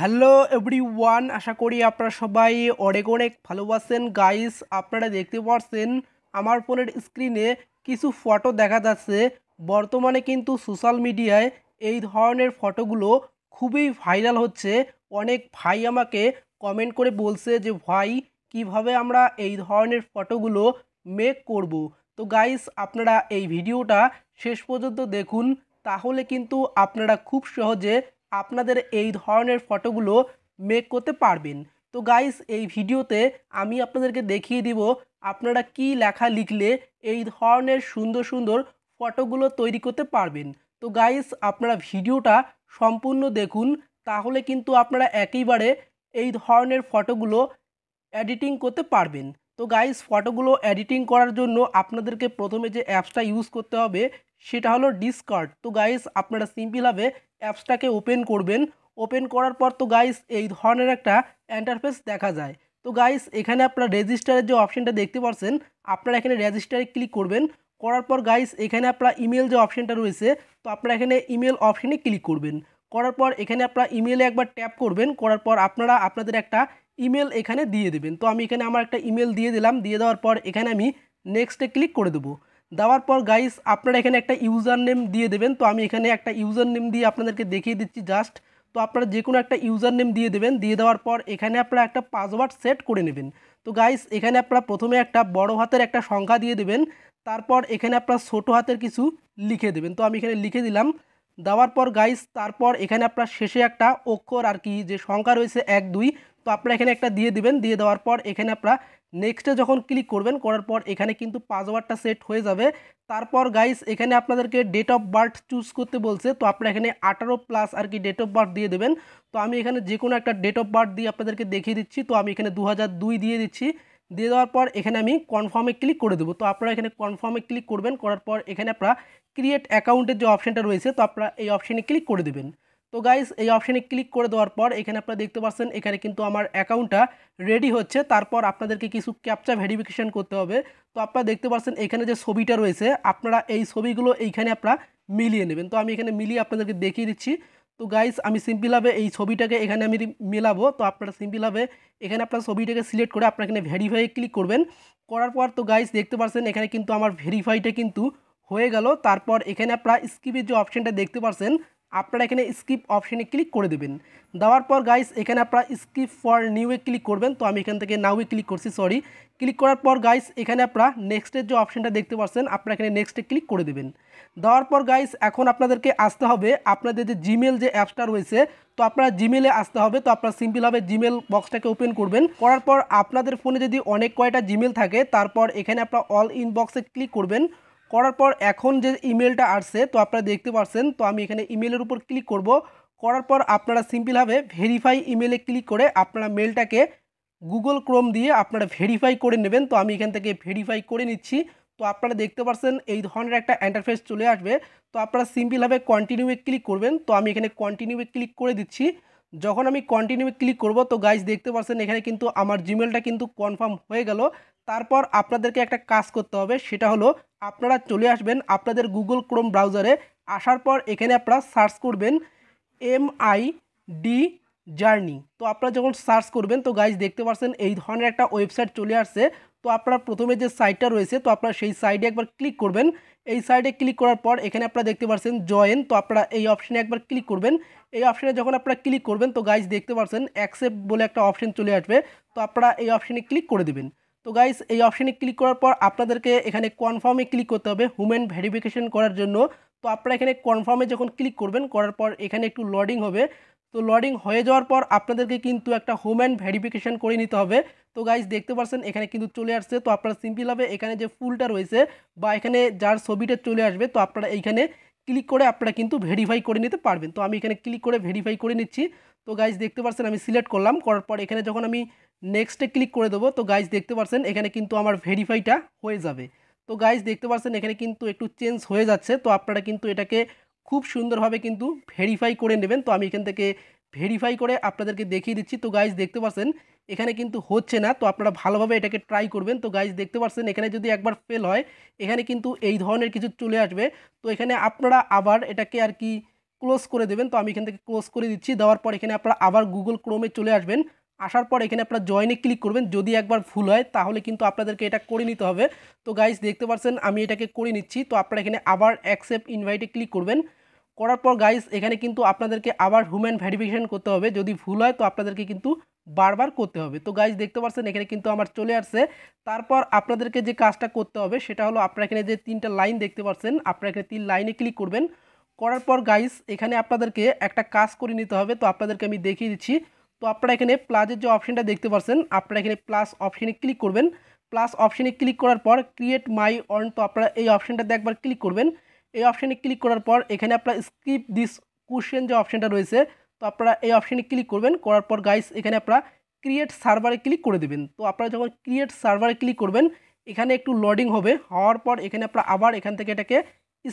Hello every one আশা করি আপনারা সবাই অনেক অনেক ভালোবাসেন গাইস আপনারা দেখতে পাচ্ছেন আমার ফোনের স্ক্রিনে কিছু ফটো দেখা যাচ্ছে বর্তমানে কিন্তু সোশ্যাল মিডিয়ায় এই ধরনের ফটোগুলো খুবই ভাইরাল হচ্ছে অনেক ভাই আমাকে কমেন্ট করে বলছে যে ভাই কিভাবে আমরা এই ধরনের ফটোগুলো মেক করব। তো গাইস আপনারা এই ভিডিওটা শেষ পর্যন্ত দেখুন তাহলে কিন্তু আপনারা খুব সহজে আপনাদের এই ধরনের ফটোগুলো মেক করতে পারবেন তো গাইস এই ভিডিওতে আমি আপনাদেরকে দেখিয়ে দিব আপনারা কি লেখা লিখলে এই ধরনের সুন্দর সুন্দর ফটোগুলো তৈরি করতে পারবেন তো গাইস আপনারা ভিডিওটা সম্পূর্ণ দেখুন তাহলে কিন্তু আপনারা একেবারে এই ধরনের ফটোগুলো এডিটিং করতে পারবেন তো গাইস ফটোগুলো এডিটিং করার জন্য আপনাদেরকে প্রথমে যে অ্যাপসটা ইউজ করতে হবে সেটা হলো ডিসকার্ড তো গাইস আপনারা সিম্পিলভাবে অ্যাপসটাকে ওপেন করবেন ওপেন করার পর তো গাইস এই ধরনের একটা অ্যান্টারফেস দেখা যায় তো গাইস এখানে আপনারা রেজিস্টারের যে অপশানটা দেখতে পাচ্ছেন আপনারা এখানে রেজিস্টারে ক্লিক করবেন করার পর গাইস এখানে আপনারা ইমেল যে অপশানটা রয়েছে তো আপনারা এখানে ইমেল অপশানে ক্লিক করবেন করার পর এখানে আপনারা ইমেলে একবার ট্যাপ করবেন করার পর আপনারা আপনাদের একটা ইমেল এখানে দিয়ে দেবেন তো আমি এখানে আমার একটা ইমেল দিয়ে দিলাম দিয়ে দেওয়ার পর এখানে আমি নেক্সটে ক্লিক করে দেবো দেওয়ার পর গাইস আপনারা এখানে একটা ইউজার নেম দিয়ে দেবেন তো আমি এখানে একটা ইউজার নেম দিয়ে আপনাদেরকে দেখিয়ে দিচ্ছি জাস্ট তো আপনারা যে কোনো একটা ইউজার নেম দিয়ে দেবেন দিয়ে দেওয়ার পর এখানে আপনারা একটা পাসওয়ার্ড সেট করে নেবেন তো গাইস এখানে আপনারা প্রথমে একটা বড় হাতের একটা সংখ্যা দিয়ে দেবেন তারপর এখানে আপনারা ছোটো হাতের কিছু লিখে দেবেন তো আমি এখানে লিখে দিলাম দেওয়ার পর গাইস তারপর এখানে আপনার শেষে একটা অক্ষর আর কি যে সংখ্যা রয়েছে এক দুই তো আপনারা এখানে একটা দিয়ে দিবেন দিয়ে দেওয়ার পর এখানে আপনারা নেক্সটে যখন ক্লিক করবেন করার পর এখানে কিন্তু পাসওয়ার্ডটা সেট হয়ে যাবে তারপর গাইস এখানে আপনাদেরকে ডেট অফ বার্থ চুজ করতে বলছে তো আপনারা এখানে আঠারো প্লাস আর কি ডেট অফ বার্থ দিয়ে দেবেন তো আমি এখানে যে কোনো একটা ডেট অফ বার্থ দিয়ে আপনাদেরকে দেখিয়ে দিচ্ছি তো আমি এখানে দু দিয়ে দিচ্ছি দিয়ে দেওয়ার পর এখানে আমি কনফার্মে ক্লিক করে দেবো তো আপনারা এখানে কনফার্মে ক্লিক করবেন করার পর এখানে আপনারা ক্রিয়েট অ্যাকাউন্টের যে অপশানটা রয়েছে তো আপনারা এই অপশানে ক্লিক করে দেবেন তো গাইজ এই অপশানে ক্লিক করে দেওয়ার পর এখানে আপনারা দেখতে পাচ্ছেন এখানে কিন্তু আমার অ্যাকাউন্টটা রেডি হচ্ছে তারপর আপনাদেরকে কিছু ক্যাপচা ভেরিফিকেশান করতে হবে তো আপনারা দেখতে পাচ্ছেন এখানে যে ছবিটা রয়েছে আপনারা এই ছবিগুলো এইখানে আপনারা মিলিয়ে নেবেন তো আমি এখানে মিলিয়ে আপনাদেরকে দেখিয়ে দিচ্ছি তো গাইজ আমি সিম্পলভাবে এই ছবিটাকে এখানে আমি মেলাবো তো আপনারা সিম্পলভাবে এখানে আপনার ছবিটাকে সিলেক্ট করে আপনার এখানে ভেরিফাই ক্লিক করবেন করার পর তো গাইজ দেখতে পাচ্ছেন এখানে কিন্তু আমার ভেরিফাইটা কিন্তু হয়ে গেল তারপর এখানে আপনারা স্কিপের যে অপশানটা দেখতে পাচ্ছেন আপনারা এখানে স্কিপ অপশানে ক্লিক করে দেবেন দেওয়ার পর গাইস এখানে আপনারা স্কিপ ফর নিউয়ে ক্লিক করবেন তো আমি এখান থেকে নাউয়ে ক্লিক করছি সরি ক্লিক করার পর গাইস এখানে আপনারা নেক্সটের যে অপশানটা দেখতে পাচ্ছেন আপনারা এখানে নেক্সটে ক্লিক করে দেবেন দেওয়ার পর গাইস এখন আপনাদেরকে আসতে হবে আপনাদের যে জিমেল যে অ্যাপসটা রয়েছে তো আপনারা জিমেলে আসতে হবে তো আপনারা সিম্পলভাবে জিমেল বক্সটাকে ওপেন করবেন করার পর আপনাদের ফোনে যদি অনেক কয়টা জিমেল থাকে তারপর এখানে আপনারা অল ইনবক্সে ক্লিক করবেন করার পর এখন যে ইমেলটা আসছে তো আপনারা দেখতে পাচ্ছেন তো আমি এখানে ইমেলের উপর ক্লিক করব করার পর আপনারা সিম্পলভাবে ভেরিফাই ইমেলে ক্লিক করে আপনারা মেলটাকে গুগল ক্রোম দিয়ে আপনারা ভেরিফাই করে নেবেন তো আমি এখান থেকে ভেরিফাই করে নিচ্ছি তো আপনারা দেখতে পাচ্ছেন এই ধরনের একটা অ্যান্টারফেস চলে আসবে তো আপনারা সিম্পলভাবে কন্টিনিউয়ে ক্লিক করবেন তো আমি এখানে কন্টিনিউয়ে ক্লিক করে দিচ্ছি যখন আমি কন্টিনিউয়ে ক্লিক করব তো গাইজ দেখতে পাচ্ছেন এখানে কিন্তু আমার জিমেলটা কিন্তু কনফার্ম হয়ে গেল তারপর আপনাদেরকে একটা কাজ করতে হবে সেটা হলো আপনারা চলে আসবেন আপনাদের গুগল ক্রোম ব্রাউজারে আসার পর এখানে আপনারা সার্চ করবেন এম আই ডি জার্নি তো আপনারা যখন সার্চ করবেন তো গাইজ দেখতে পাচ্ছেন এই ধরনের একটা ওয়েবসাইট চলে আসছে তো আপনার প্রথমে যে সাইটটা রয়েছে তো আপনারা সেই সাইডে একবার ক্লিক করবেন এই সাইডে ক্লিক করার পর এখানে আপনারা দেখতে পাচ্ছেন জয়েন তো আপনারা এই অপশানে একবার ক্লিক করবেন এই অপশানে যখন আপনারা ক্লিক করবেন তো গাইজ দেখতে পাচ্ছেন অ্যাকসেপ্ট বলে একটা অপশান চলে আসবে তো আপনারা এই অপশানে ক্লিক করে দেবেন তো গাইস এই অপশানে ক্লিক করার পর আপনাদেরকে এখানে কনফার্মে ক্লিক করতে হবে হুম্যান ভেরিফিকেশন করার জন্য তো আপনারা এখানে কনফার্মে যখন ক্লিক করবেন করার পর এখানে একটু লডিং হবে তো লডিং হয়ে যাওয়ার পর আপনাদেরকে কিন্তু একটা হুম্যান ভেরিফিকেশান করে নিতে হবে তো গাইজ দেখতে পাচ্ছেন এখানে কিন্তু চলে আসছে তো আপনারা সিম্পলভাবে এখানে যে ফুলটা রয়েছে বা এখানে যার ছবিটা চলে আসবে তো আপনারা এইখানে ক্লিক করে আপনারা কিন্তু ভেরিফাই করে নিতে পারবেন তো আমি এখানে ক্লিক করে ভেরিফাই করে নিচ্ছি তো গাইজ দেখতে পাচ্ছেন আমি সিলেক্ট করলাম করার পর এখানে যখন আমি নেক্সটে ক্লিক করে দেবো তো গাইজ দেখতে পাচ্ছেন এখানে কিন্তু আমার ভেরিফাইটা হয়ে যাবে তো গাইজ দেখতে পাচ্ছেন এখানে কিন্তু একটু চেঞ্জ হয়ে যাচ্ছে তো আপনারা কিন্তু এটাকে খুব সুন্দরভাবে কিন্তু ভেরিফাই করে নেবেন তো আমি এখান থেকে ভেরিফাই করে আপনাদেরকে দেখিয়ে দিচ্ছি তো গাইজ দেখতে পাচ্ছেন এখানে কিন্তু হচ্ছে না তো আপনারা ভালোভাবে এটাকে ট্রাই করবেন তো গাইজ দেখতে পাচ্ছেন এখানে যদি একবার ফেল হয় এখানে কিন্তু এই ধরনের কিছু চলে আসবে তো এখানে আপনারা আবার এটাকে আর কি ক্লোজ করে দেবেন তো আমি এখান থেকে ক্লোজ করে দিচ্ছি দেওয়ার পর এখানে আপনারা আবার গুগল ক্রোমে চলে আসবেন আসার পর এখানে আপনারা জয়েনে ক্লিক করবেন যদি একবার ভুল হয় তাহলে কিন্তু আপনাদেরকে এটা করে নিতে হবে তো গাইজ দেখতে পাচ্ছেন আমি এটাকে করে নিচ্ছি তো আপনারা এখানে আবার অ্যাকসেপ্ট ইনভাইটে ক্লিক করবেন করার পর গাইজ এখানে কিন্তু আপনাদেরকে আবার হুম্যান ভ্যারিফিকেশান করতে হবে যদি ভুল হয় তো আপনাদেরকে কিন্তু বারবার করতে হবে তো গাইজ দেখতে পাচ্ছেন এখানে কিন্তু আমার চলে আসছে তারপর আপনাদেরকে যে কাজটা করতে হবে সেটা হলো আপনারা এখানে যে তিনটা লাইন দেখতে পাচ্ছেন আপনারা এখানে তিন লাইনে ক্লিক করবেন করার পর গাইজ এখানে আপনাদেরকে একটা কাজ করে নিতে হবে তো আপনাদেরকে আমি দেখিয়ে দিচ্ছি তো আপনারা এখানে প্লাসের যে অপশানটা দেখতে পাচ্ছেন আপনারা এখানে প্লাস অপশানে ক্লিক করবেন প্লাস অপশানে ক্লিক করার পর ক্রিয়েট মাই অর্ন তো আপনারা এই অপশানটাতে একবার ক্লিক করবেন এই অপশানে ক্লিক করার পর এখানে আপনারা স্কিপ দিস কোশ্চেন যে অপশানটা রয়েছে তো আপনারা এই অপশানে ক্লিক করবেন করার পর গাইস এখানে আপনারা ক্রিয়েট সার্ভারে ক্লিক করে দেবেন তো আপনারা যখন ক্রিয়েট সার্ভারে ক্লিক করবেন এখানে একটু লোডিং হবে হওয়ার পর এখানে আপনারা আবার এখান থেকে এটাকে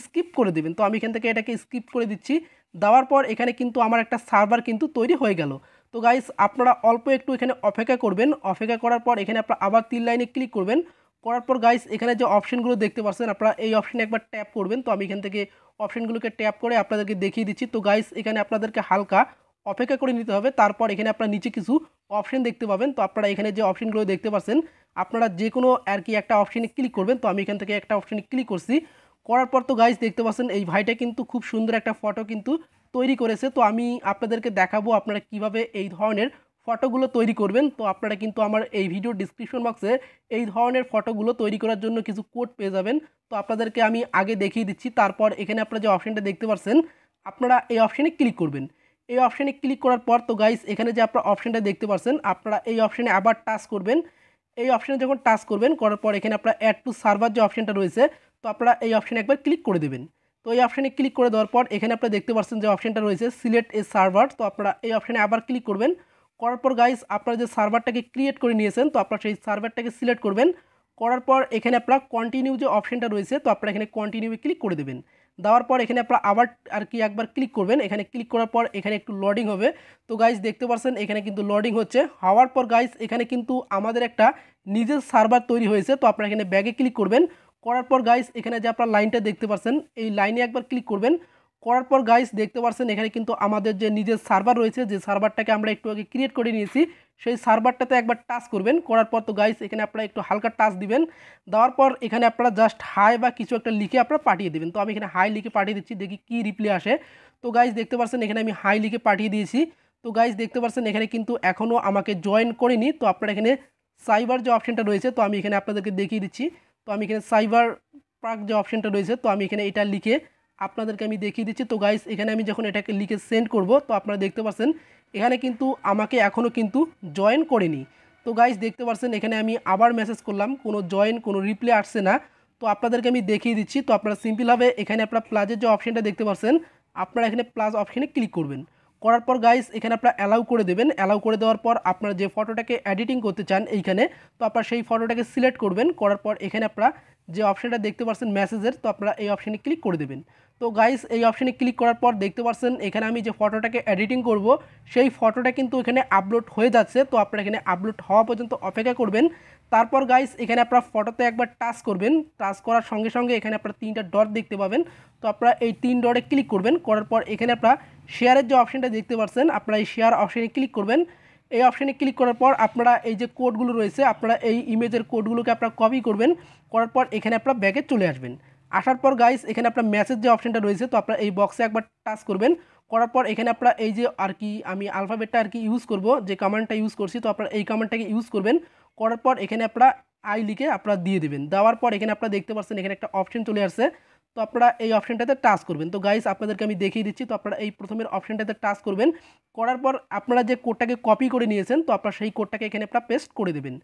স্কিপ করে দেবেন তো আমি এখান থেকে এটাকে স্কিপ করে দিচ্ছি দেওয়ার পর এখানে কিন্তু আমার একটা সার্ভার কিন্তু তৈরি হয়ে গেল তো গাইস আপনারা অল্প একটু এখানে অপেক্ষা করবেন অপেক্ষা করার পর এখানে আপনারা আবার তিন লাইনে ক্লিক করবেন করার পর গাইস এখানে যে অপশানগুলো দেখতে পাচ্ছেন আপনারা এই অপশানে একবার ট্যাপ করবেন তো আমি এখান থেকে অপশানগুলোকে ট্যাপ করে আপনাদেরকে দেখিয়ে দিচ্ছি তো গাইস এখানে আপনাদেরকে হালকা অপেক্ষা করে নিতে হবে তারপর এখানে আপনারা নিচে কিছু অপশান দেখতে পাবেন তো আপনারা এখানে যে অপশানগুলো দেখতে পাচ্ছেন আপনারা যে কোনো আর কি একটা অপশানে ক্লিক করবেন তো আমি এখান থেকে একটা অপশানে ক্লিক করছি করার পর তো গাইস দেখতে পাচ্ছেন এই ভাইটা কিন্তু খুব সুন্দর একটা ফটো কিন্তু তৈরি করেছে তো আমি আপনাদেরকে দেখাবো আপনারা কিভাবে এই ধরনের ফটোগুলো তৈরি করবেন তো আপনারা কিন্তু আমার এই ভিডিও ডিসক্রিপশন বক্সে এই ধরনের ফটোগুলো তৈরি করার জন্য কিছু কোড পেয়ে যাবেন তো আপনাদেরকে আমি আগে দেখিয়ে দিচ্ছি তারপর এখানে আপনারা যে অপশানটা দেখতে পাচ্ছেন আপনারা এই অপশানে ক্লিক করবেন এই অপশানে ক্লিক করার পর তো গাইস এখানে যে আপনারা অপশানটা দেখতে পাচ্ছেন আপনারা এই অপশানে আবার টাচ করবেন এই অপশানে যখন টাচ করবেন করার পর এখানে আপনারা অ্যাড টু সার্ভার যে অপশানটা রয়েছে তো আপনারা এই অপশানে একবার ক্লিক করে দেবেন তো এই অপশানে ক্লিক করে দেওয়ার পর এখানে আপনারা দেখতে পাচ্ছেন যে অপশানটা রয়েছে সিলেক্ট এ সার্ভার তো আপনারা এই অপশানে আবার ক্লিক করবেন করার পর গাইস আপনারা যে সার্ভারটাকে ক্রিয়েট করে নিয়েছেন তো আপনারা সেই সার্ভারটাকে সিলেক্ট করবেন করার পর এখানে আপনারা কন্টিনিউ যে অপশানটা রয়েছে তো আপনারা এখানে কন্টিনিউয়ে ক্লিক করে দেবেন দেওয়ার পর এখানে আপনারা আবার আর কি একবার ক্লিক করবেন এখানে ক্লিক করার পর এখানে একটু লডিং হবে তো গাইজ দেখতে পাচ্ছেন এখানে কিন্তু লডিং হচ্ছে হওয়ার পর গাইজ এখানে কিন্তু আমাদের একটা নিজের সার্ভার তৈরি হয়েছে তো আপনারা এখানে ব্যাগে ক্লিক করবেন করার পর গাইস এখানে যে আপনার লাইনটা দেখতে পাচ্ছেন এই লাইনে একবার ক্লিক করবেন করার পর গাইস দেখতে পাচ্ছেন এখানে কিন্তু আমাদের যে নিজের সার্ভার রয়েছে যে সার্ভারটাকে আমরা একটু আগে ক্রিয়েট করে নিয়েছি সেই সার্ভারটাতে একবার টাচ করবেন করার পর তো গাইস এখানে আপনারা একটু হালকা টাচ দিবেন দেওয়ার পর এখানে আপনারা জাস্ট হাই বা কিছু একটা লিখে আপনারা পাঠিয়ে দেবেন তো আমি এখানে হাই লিখে পাঠিয়ে দিচ্ছি দেখি কি রিপ্লে আসে তো গাইস দেখতে পাচ্ছেন এখানে আমি হাই লিখে পাঠিয়ে দিয়েছি তো গাইস দেখতে পাচ্ছেন এখানে কিন্তু এখনও আমাকে জয়েন করিনি তো আপনারা এখানে সাইবার যে অপশানটা রয়েছে তো আমি এখানে আপনাদেরকে দেখিয়ে দিচ্ছি তো আমি এখানে সাইবার পার্ক যে অপশানটা রয়েছে তো আমি এখানে এটা লিখে আপনাদেরকে আমি দেখিয়ে দিচ্ছি তো গাইস এখানে আমি যখন এটাকে লিখে সেন্ড করব তো আপনারা দেখতে পাচ্ছেন এখানে কিন্তু আমাকে এখনও কিন্তু জয়েন করেনি তো গাইস দেখতে পাচ্ছেন এখানে আমি আবার মেসেজ করলাম কোনো জয়েন কোনো রিপ্লে আসছে না তো আপনাদেরকে আমি দেখিয়ে দিচ্ছি তো আপনারা সিম্পলভাবে এখানে আপনারা প্লাজের যে অপশানটা দেখতে পাচ্ছেন আপনারা এখানে প্লাস অপশানে ক্লিক করবেন করার পর গাইস এখানে আপনারা অ্যালাউ করে দেবেন অ্যালাউ করে দেওয়ার পর আপনারা যে ফটোটাকে এডিটিং করতে চান এইখানে তো আপনারা সেই ফটোটাকে সিলেক্ট করবেন করার পর এখানে আপনারা যে অপশানটা দেখতে পাচ্ছেন মেসেজের তো আপনারা এই অপশানে ক্লিক করে দেবেন তো গাইস এই অপশানে ক্লিক করার পর দেখতে পাচ্ছেন এখানে আমি যে ফটোটাকে এডিটিং করব সেই ফটোটা কিন্তু এখানে আপলোড হয়ে যাচ্ছে তো আপনারা এখানে আপলোড হওয়া পর্যন্ত অপেক্ষা করবেন তারপর গাইস এখানে আপনারা ফটোতে একবার টাচ করবেন টাচ করার সঙ্গে সঙ্গে এখানে আপনারা তিনটা ডট দেখতে পাবেন তো আপনারা এই তিন ডটে ক্লিক করবেন করার পর এখানে আপনারা শেয়ারের যে অপশানটা দেখতে পাচ্ছেন আপনারা এই শেয়ার অপশানে ক্লিক করবেন এই অপশানে ক্লিক করার পর আপনারা এই যে কোডগুলো রয়েছে আপনারা এই ইমেজের কোডগুলোকে আপনারা কপি করবেন করার পর এখানে আপনারা ব্যাগে চলে আসবেন আসার পর গাইস এখানে আপনার ম্যাসেজ যে অপশানটা রয়েছে তো আপনারা এই বক্সে একবার টাচ করবেন করার পর এখানে আপনারা এই যে আর কি আমি আলফাবেটটা আর কি ইউজ করব যে কমান্ডটা ইউজ করছি তো আপনারা এই কমান্ডটাকে ইউজ করবেন করার পর এখানে আপনারা আই লিখে আপনারা দিয়ে দেবেন দেওয়ার পর এখানে আপনারা দেখতে পাচ্ছেন এখানে একটা অপশন চলে আসছে তো আপনারা এই অপশানটাতে টাচ করবেন তো গাইস আপনাদেরকে আমি দেখিয়ে দিচ্ছি তো আপনারা এই প্রথমের অপশানটাতে টাচ করবেন করার পর আপনারা যে কোডটাকে কপি করে নিয়েছেন তো আপনারা সেই কোডটাকে এখানে আপনারা পেস্ট করে দেবেন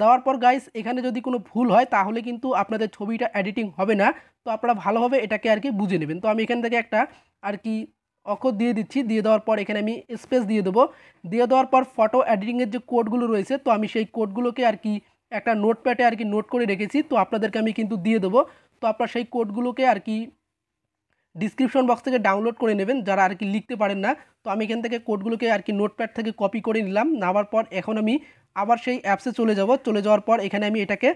দেওয়ার পর গাইস এখানে যদি কোনো ভুল হয় তাহলে কিন্তু আপনাদের ছবিটা এডিটিং হবে না তো আপনারা ভালোভাবে এটাকে আর কি বুঝে নেবেন তো আমি এখান থেকে একটা আর কি অক্ষর দিয়ে দিচ্ছি দিয়ে দেওয়ার পর এখানে আমি স্পেস দিয়ে দেবো দিয়ে দেওয়ার পর ফটো এডিটিংয়ের যে কোডগুলো রয়েছে তো আমি সেই কোডগুলোকে আর কি একটা নোটপ্যাডে আর কি নোট করে রেখেছি তো আপনাদেরকে আমি কিন্তু দিয়ে দেবো তো আপনারা সেই কোডগুলোকে আর কি ডিসক্রিপশন বক্স থেকে ডাউনলোড করে নেবেন যারা আর কি লিখতে পারেন না তো আমি এখান থেকে কোডগুলোকে আর কি নোটপ্যাড থেকে কপি করে নিলাম নেওয়ার পর এখন আমি আবার সেই অ্যাপসে চলে যাব চলে যাওয়ার পর এখানে আমি এটাকে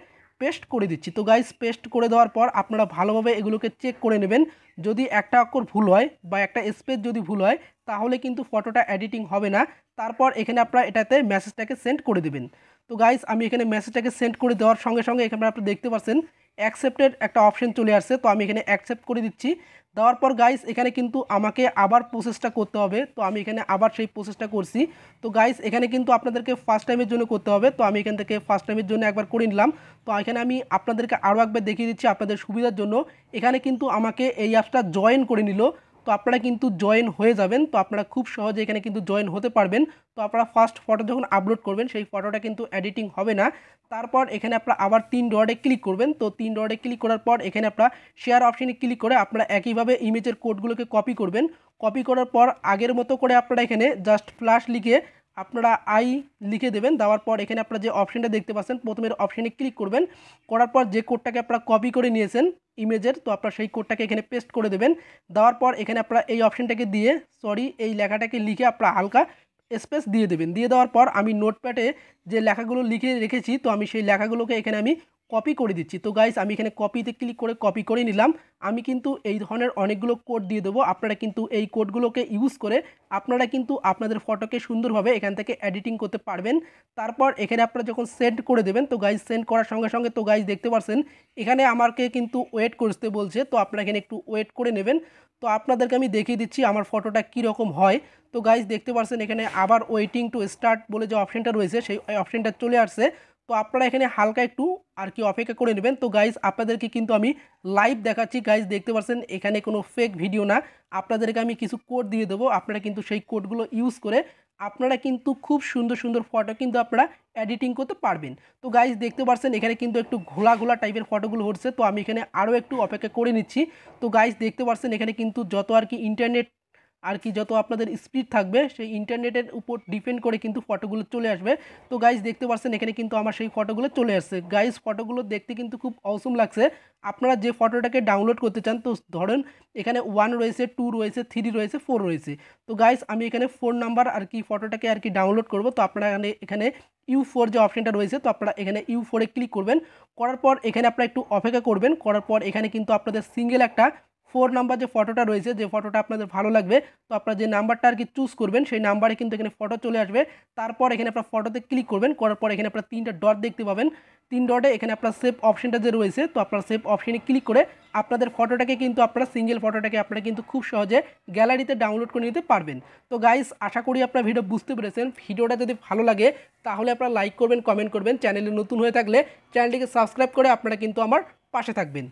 পেস্ট করে দিচ্ছি তো গাইজ পেস্ট করে দেওয়ার পর আপনারা ভালোভাবে এগুলোকে চেক করে নেবেন যদি একটা অক্ষর ভুল হয় বা একটা স্পেস যদি ভুল হয় তাহলে কিন্তু ফটোটা এডিটিং হবে না তারপর এখানে আপনারা এটাতে মেসেজটাকে সেন্ড করে দেবেন তো গাইজ আমি এখানে মেসেজটাকে সেন্ড করে দেওয়ার সঙ্গে সঙ্গে এখানে আপনারা দেখতে পাচ্ছেন অ্যাকসেপ্টেড একটা অপশন চলে আসছে তো আমি এখানে অ্যাকসেপ্ট করে দিচ্ছি দেওয়ার পর গাইস এখানে কিন্তু আমাকে আবার প্রসেসটা করতে হবে তো আমি এখানে আবার সেই প্রসেসটা করছি তো গাইস এখানে কিন্তু আপনাদেরকে ফার্স্ট টাইমের জন্য করতে হবে তো আমি এখান থেকে ফার্স্ট টাইমের জন্য একবার করে নিলাম তো এখানে আমি আপনাদেরকে আরও একবার দেখিয়ে দিচ্ছি আপনাদের সুবিধার জন্য এখানে কিন্তু আমাকে এই অ্যাপসটা জয়েন করে নিল তো আপনারা কিন্তু জয়েন হয়ে যাবেন তো আপনারা খুব সহজে এখানে কিন্তু জয়েন হতে পারবেন তো আপনারা ফার্স্ট ফটো যখন আপলোড করবেন সেই ফটোটা কিন্তু এডিটিং হবে না তারপর এখানে আপনারা আবার তিন ডটে ক্লিক করবেন তো তিন ডটে ক্লিক করার পর এখানে আপনারা শেয়ার অপশানে ক্লিক করে আপনারা একইভাবে ইমেজের কোডগুলোকে কপি করবেন কপি করার পর আগের মতো করে আপনারা এখানে জাস্ট ফ্লাশ লিখে আপনারা আই লিখে দেবেন দেওয়ার পর এখানে আপনারা যে অপশানটা দেখতে পাচ্ছেন প্রথমের অপশানে ক্লিক করবেন করার পর যে কোডটাকে আপনারা কপি করে নিয়েছেন ইমেজের তো আপনারা সেই কোডটাকে এখানে পেস্ট করে দেবেন দেওয়ার পর এখানে আপনারা এই অপশানটাকে দিয়ে সরি এই লেখাটাকে লিখে আপনারা হালকা স্পেস দিয়ে দেবেন দিয়ে দেওয়ার পর আমি নোটপ্যাডে যে লেখাগুলো লিখে রেখেছি তো আমি সেই লেখাগুলোকে এখানে আমি কপি করে দিচ্ছি তো গাইস আমি এখানে কপিতে ক্লিক করে কপি করে নিলাম আমি কিন্তু এই ধরনের অনেকগুলো কোড দিয়ে দেবো আপনারা কিন্তু এই কোডগুলোকে ইউজ করে আপনারা কিন্তু আপনাদের ফটোকে সুন্দরভাবে এখান থেকে এডিটিং করতে পারবেন তারপর এখানে আপনারা যখন সেন্ড করে দেবেন তো গাইজ সেন্ড করার সঙ্গে সঙ্গে তো গাইজ দেখতে পাচ্ছেন এখানে আমাকে কিন্তু ওয়েট করতে বলছে তো আপনারা এখানে একটু ওয়েট করে নেবেন তো আপনাদেরকে আমি দেখিয়ে দিচ্ছি আমার ফটোটা কীরকম হয় তো গাইজ দেখতে পাচ্ছেন এখানে আবার ওয়েটিং টু স্টার্ট বলে যে অপশানটা রয়েছে সেই অপশানটা চলে আসছে তো আপনারা এখানে হালকা একটু আর কি অপেক্ষা করে নেবেন তো গাইজ আপনাদেরকে কিন্তু আমি লাইভ দেখাচ্ছি গাইজ দেখতে পাচ্ছেন এখানে কোনো ফেক ভিডিও না আপনাদেরকে আমি কিছু কোড দিয়ে দেবো আপনারা কিন্তু সেই কোডগুলো ইউজ করে আপনারা কিন্তু খুব সুন্দর সুন্দর ফটো কিন্তু আপনারা এডিটিং করতে পারবেন তো গাইজ দেখতে পাচ্ছেন এখানে কিন্তু একটু ঘোলা ঘোলা টাইপের ফটোগুলো হচ্ছে তো আমি এখানে আরও একটু অপেক্ষা করে নিচ্ছি তো গাইজ দেখতে পাচ্ছেন এখানে কিন্তু যত আর কি ইন্টারনেট আর কি যত আপনাদের স্পিড থাকবে সেই ইন্টারনেটের উপর ডিপেন্ড করে কিন্তু ফটোগুলো চলে আসবে তো গাইজ দেখতে পাচ্ছেন এখানে কিন্তু আমার সেই ফটোগুলো চলে আসছে গাইজ ফটোগুলো দেখতে কিন্তু খুব অসম লাগছে আপনারা যে ফটোটাকে ডাউনলোড করতে চান তো ধরেন এখানে ওয়ান রয়েছে টু রয়েছে থ্রি রয়েছে ফোর রয়েছে তো গাইজ আমি এখানে ফোর নাম্বার আর কি ফটোটাকে আর কি ডাউনলোড করব তো আপনারা এখানে এখানে ইউ ফোর যে অপশানটা রয়েছে তো আপনারা এখানে ইউ ফোরে ক্লিক করবেন করার পর এখানে আপনারা একটু অপেক্ষা করবেন করার পর এখানে কিন্তু আপনাদের সিঙ্গেল একটা ফোর নাম্বার যে ফটোটা রয়েছে যে ফটোটা আপনাদের ভালো লাগবে তো আপনারা যে নাম্বারটা আর কি চুজ করবেন সেই নাম্বারে কিন্তু এখানে ফটো চলে আসবে তারপর এখানে আপনার ফটোতে ক্লিক করবেন করার পর এখানে আপনার তিনটা ডট দেখতে পাবেন তিন ডটে এখানে আপনার সেভ অপশনটা যে রয়েছে তো আপনার সেভ অপশানে ক্লিক করে আপনাদের ফটোটাকে কিন্তু আপনারা সিঙ্গেল ফটোটাকে আপনারা কিন্তু খুব সহজে গ্যালারিতে ডাউনলোড করে নিতে পারবেন তো গাইস আশা করি আপনার ভিডিও বুঝতে পেরেছেন ভিডিওটা যদি ভালো লাগে তাহলে আপনারা লাইক করবেন কমেন্ট করবেন চ্যানেলে নতুন হয়ে থাকলে চ্যানেলটিকে সাবস্ক্রাইব করে আপনারা কিন্তু আমার পাশে থাকবেন